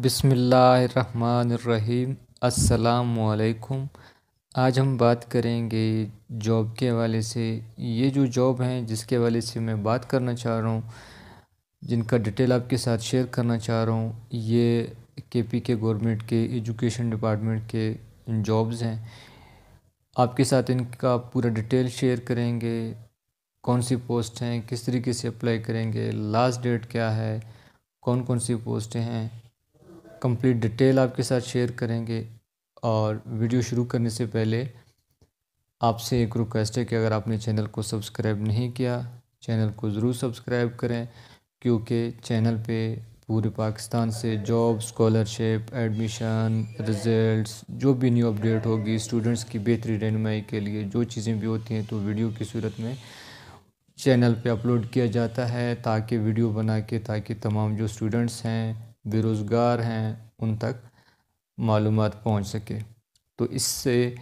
बिसमीम् अल्लाम आज हम बात करेंगे जॉब के हवाले से ये जो जॉब हैं जिसके हवाले से मैं बात करना चाह रहा हूँ जिनका डिटेल आपके साथ शेयर करना चाह रहा हूँ ये के पी के गवर्नमेंट के एजुकेशन डिपार्टमेंट के जॉब्स हैं आपके साथ इनका पूरा डिटेल शेयर करेंगे कौन सी पोस्ट हैं किस तरीके से अप्लाई करेंगे लास्ट डेट क्या है कौन कौन सी पोस्टें हैं कंप्लीट डिटेल आपके साथ शेयर करेंगे और वीडियो शुरू करने से पहले आपसे एक रिक्वेस्ट है कि अगर आपने चैनल को सब्सक्राइब नहीं किया चैनल को ज़रूर सब्सक्राइब करें क्योंकि चैनल पे पूरे पाकिस्तान से जॉब स्कॉलरशिप एडमिशन रिजल्ट्स जो भी न्यू अपडेट होगी स्टूडेंट्स की बेहतरी रहनुमाई के लिए जो चीज़ें भी होती हैं तो वीडियो की सूरत में चैनल पे अपलोड किया जाता है ताकि वीडियो बना के ताकि तमाम जो स्टूडेंट्स हैं बेरोज़गार हैं उन तक मालूम पहुँच सके तो इससे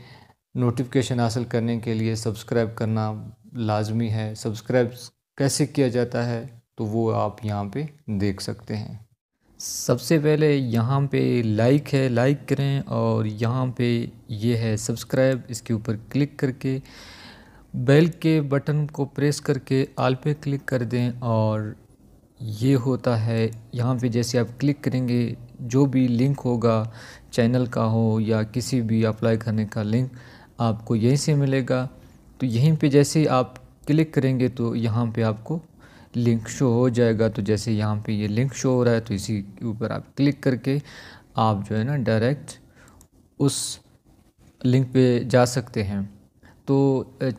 नोटिफिकेशन हासिल करने के लिए सब्सक्राइब करना लाजमी है सब्सक्राइब कैसे किया जाता है तो वो आप यहाँ पे देख सकते हैं सबसे पहले यहाँ पे लाइक है लाइक करें और यहाँ पे ये है सब्सक्राइब इसके ऊपर क्लिक करके बेल के बटन को प्रेस करके आल पे क्लिक कर दें और ये होता है यहाँ पे जैसे आप क्लिक करेंगे जो भी लिंक होगा चैनल का हो या किसी भी अप्लाई करने का लिंक आपको यहीं से मिलेगा तो यहीं पे जैसे आप क्लिक करेंगे तो यहाँ पे आपको लिंक शो हो जाएगा तो जैसे यहाँ पे ये लिंक शो हो रहा है तो इसी के ऊपर आप क्लिक करके आप जो है ना डायरेक्ट उस लिंक पे जा सकते हैं तो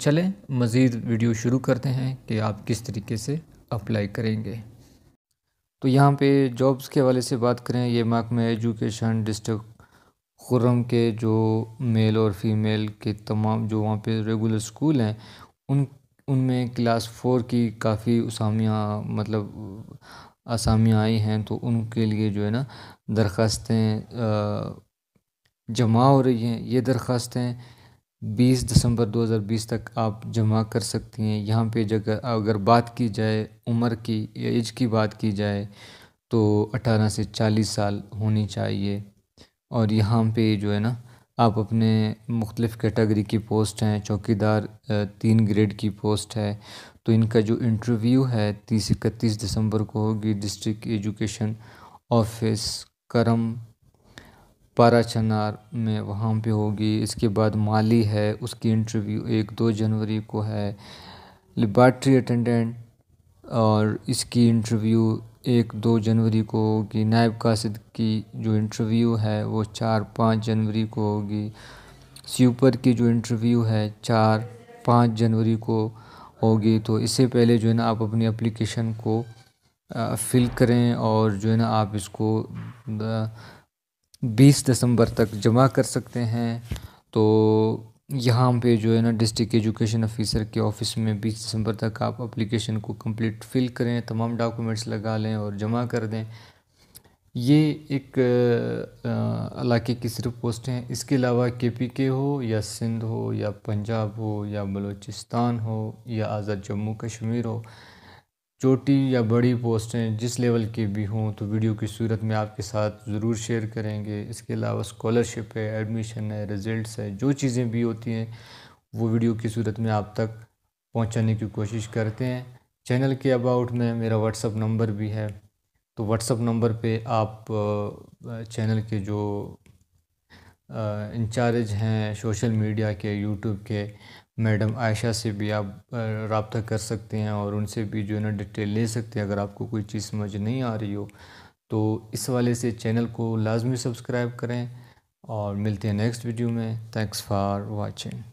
चलें मज़ीद वीडियो शुरू करते हैं कि आप किस तरीके से अप्लाई करेंगे तो यहाँ पे जॉब्स के हवाले से बात करें ये महकमा एजुकेशन डिस्ट्रिक्ट खुर्रम के जो मेल और फीमेल के तमाम जो वहाँ पे रेगुलर स्कूल हैं उन उनमें क्लास फोर की काफ़ी उसामियाँ मतलब असामियाँ आई हैं तो उनके लिए जो है ना दरख्वास्तें जमा हो रही हैं ये दरख्वास्तें 20 दिसंबर 2020 तक आप जमा कर सकती हैं यहाँ पे जगह अगर बात की जाए उम्र की या एज की बात की जाए तो 18 से 40 साल होनी चाहिए और यहाँ पे जो है ना आप अपने मुख्तलिफ़ कैटेगरी की पोस्ट हैं चौकीदार तीन ग्रेड की पोस्ट है तो इनका जो इंटरव्यू है तीस इकतीस दिसंबर को होगी डिस्ट्रिक्ट एजुकेशन ऑफिस करम पारा चनार में वहाँ पे होगी इसके बाद माली है उसकी इंटरव्यू एक दो जनवरी को है लेबार्ट्री अटेंडेंट और इसकी इंटरव्यू एक दो जनवरी को होगी नायब कासिद की जो इंटरव्यू है वो चार पाँच जनवरी को होगी सीपर की जो इंटरव्यू है चार पाँच जनवरी को होगी तो इससे पहले जो है ना आप अपनी एप्लीकेशन को फिल करें और जो है ना आप इसको बीस दिसंबर तक जमा कर सकते हैं तो यहाँ पे जो है ना डिस्ट्रिक्ट एजुकेशन ऑफिसर के ऑफिस में बीस दिसंबर तक आप अप्लीकेशन को कंप्लीट फिल करें तमाम डॉक्यूमेंट्स लगा लें और जमा कर दें ये एक इलाके की सिर्फ पोस्ट हैं इसके अलावा के पी के हो या सिंध हो या पंजाब हो या बलूचिस्तान हो या आज़ाद जम्मू कश्मीर हो छोटी या बड़ी पोस्टें जिस लेवल की भी हों तो वीडियो की सूरत में आपके साथ ज़रूर शेयर करेंगे इसके अलावा स्कॉलरशिप है एडमिशन है रिज़ल्ट है जो चीज़ें भी होती हैं वो वीडियो की सूरत में आप तक पहुंचाने की कोशिश करते हैं चैनल के अबाउट में मेरा व्हाट्सअप नंबर भी है तो व्हाट्सअप नंबर पे आप चैनल के जो इंचार्ज हैं सोशल मीडिया के यूट्यूब के मैडम आयशा से भी आप रबता कर सकते हैं और उनसे भी जो है ना डिटेल ले सकते हैं अगर आपको कोई चीज़ समझ नहीं आ रही हो तो इस वाले से चैनल को लाजमी सब्सक्राइब करें और मिलते हैं नेक्स्ट वीडियो में थैंक्स फॉर वाचिंग